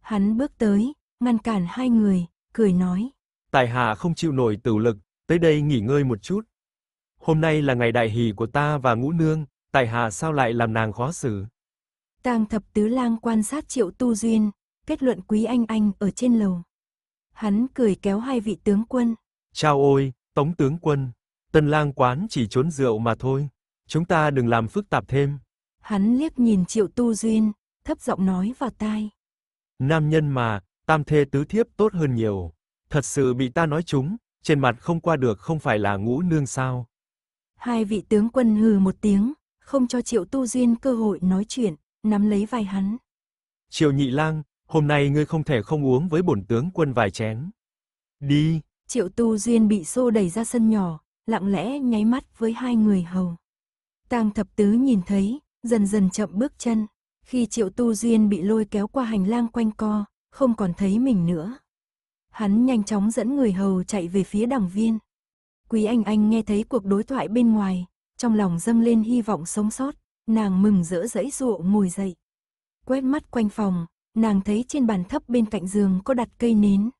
Hắn bước tới, ngăn cản hai người, cười nói. Tài hạ không chịu nổi tử lực, tới đây nghỉ ngơi một chút. Hôm nay là ngày đại hỷ của ta và ngũ nương, tài hạ sao lại làm nàng khó xử? Tang thập tứ lang quan sát triệu tu duyên, kết luận quý anh anh ở trên lầu. Hắn cười kéo hai vị tướng quân. chào ôi, tống tướng quân, tân lang quán chỉ trốn rượu mà thôi, chúng ta đừng làm phức tạp thêm. Hắn liếc nhìn triệu tu duyên, thấp giọng nói vào tai. Nam nhân mà, tam thê tứ thiếp tốt hơn nhiều, thật sự bị ta nói chúng, trên mặt không qua được không phải là ngũ nương sao. Hai vị tướng quân hừ một tiếng, không cho triệu tu duyên cơ hội nói chuyện nắm lấy vai hắn. Triệu nhị lang, hôm nay ngươi không thể không uống với bổn tướng quân vài chén. Đi. Triệu tu duyên bị xô đẩy ra sân nhỏ, lặng lẽ nháy mắt với hai người hầu. Tang thập tứ nhìn thấy, dần dần chậm bước chân. Khi triệu tu duyên bị lôi kéo qua hành lang quanh co, không còn thấy mình nữa. Hắn nhanh chóng dẫn người hầu chạy về phía đảng viên. Quý Anh Anh nghe thấy cuộc đối thoại bên ngoài, trong lòng dâng lên hy vọng sống sót. Nàng mừng rỡ dãy dụa ngồi dậy. Quét mắt quanh phòng, nàng thấy trên bàn thấp bên cạnh giường có đặt cây nến.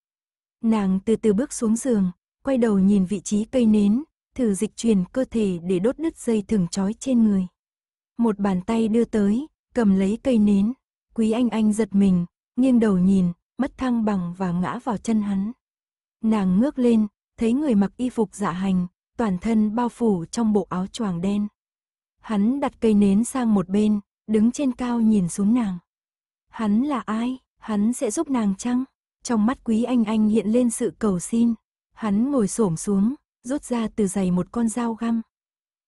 Nàng từ từ bước xuống giường, quay đầu nhìn vị trí cây nến, thử dịch truyền cơ thể để đốt đứt dây thừng trói trên người. Một bàn tay đưa tới, cầm lấy cây nến. Quý Anh Anh giật mình, nghiêng đầu nhìn, mất thăng bằng và ngã vào chân hắn. Nàng ngước lên, thấy người mặc y phục dạ hành, toàn thân bao phủ trong bộ áo choàng đen. Hắn đặt cây nến sang một bên, đứng trên cao nhìn xuống nàng. Hắn là ai? Hắn sẽ giúp nàng chăng? Trong mắt quý anh anh hiện lên sự cầu xin. Hắn ngồi xổm xuống, rút ra từ giày một con dao găm.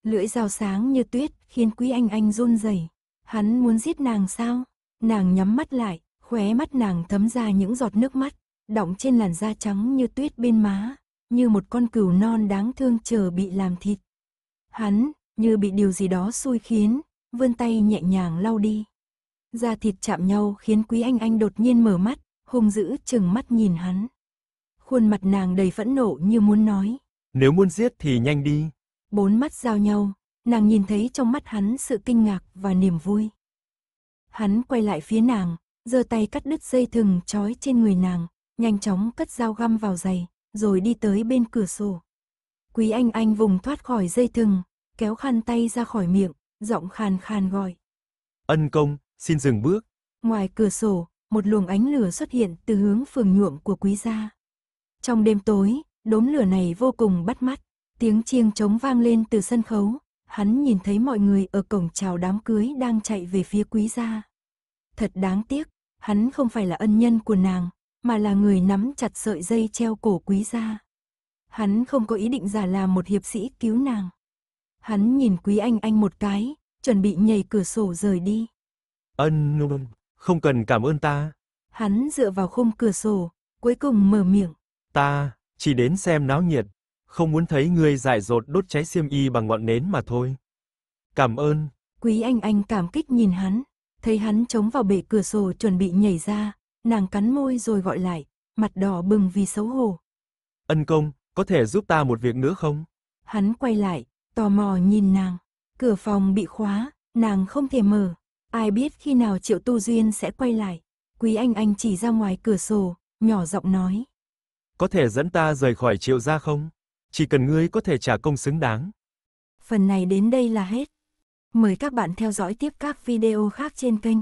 Lưỡi dao sáng như tuyết, khiến quý anh anh run rẩy. Hắn muốn giết nàng sao? Nàng nhắm mắt lại, khóe mắt nàng thấm ra những giọt nước mắt, đọng trên làn da trắng như tuyết bên má, như một con cừu non đáng thương chờ bị làm thịt. Hắn, như bị điều gì đó xui khiến, vươn tay nhẹ nhàng lau đi. Da thịt chạm nhau khiến Quý Anh Anh đột nhiên mở mắt, hung dữ chừng mắt nhìn hắn. Khuôn mặt nàng đầy phẫn nộ như muốn nói. Nếu muốn giết thì nhanh đi. Bốn mắt giao nhau, nàng nhìn thấy trong mắt hắn sự kinh ngạc và niềm vui. Hắn quay lại phía nàng, giơ tay cắt đứt dây thừng trói trên người nàng, nhanh chóng cất dao găm vào giày, rồi đi tới bên cửa sổ. Quý Anh Anh vùng thoát khỏi dây thừng, kéo khăn tay ra khỏi miệng, giọng khàn khàn gọi. Ân công, xin dừng bước. Ngoài cửa sổ, một luồng ánh lửa xuất hiện từ hướng phường nhuộm của quý gia. Trong đêm tối, đốm lửa này vô cùng bắt mắt, tiếng chiêng trống vang lên từ sân khấu, hắn nhìn thấy mọi người ở cổng chào đám cưới đang chạy về phía quý gia. Thật đáng tiếc, hắn không phải là ân nhân của nàng, mà là người nắm chặt sợi dây treo cổ quý gia. Hắn không có ý định giả làm một hiệp sĩ cứu nàng. Hắn nhìn Quý Anh Anh một cái, chuẩn bị nhảy cửa sổ rời đi. Ân, không cần cảm ơn ta. Hắn dựa vào khung cửa sổ, cuối cùng mở miệng. Ta, chỉ đến xem náo nhiệt, không muốn thấy ngươi dại dột đốt cháy xiêm y bằng ngọn nến mà thôi. Cảm ơn. Quý Anh Anh cảm kích nhìn hắn, thấy hắn chống vào bệ cửa sổ chuẩn bị nhảy ra, nàng cắn môi rồi gọi lại, mặt đỏ bừng vì xấu hổ. Ân công, có thể giúp ta một việc nữa không? Hắn quay lại, tò mò nhìn nàng. Cửa phòng bị khóa, nàng không thể mở. Ai biết khi nào Triệu Tu Duyên sẽ quay lại. Quý Anh Anh chỉ ra ngoài cửa sổ, nhỏ giọng nói. Có thể dẫn ta rời khỏi Triệu ra không? Chỉ cần ngươi có thể trả công xứng đáng. Phần này đến đây là hết. Mời các bạn theo dõi tiếp các video khác trên kênh.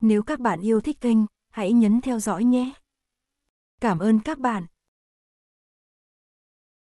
Nếu các bạn yêu thích kênh, hãy nhấn theo dõi nhé. Cảm ơn các bạn.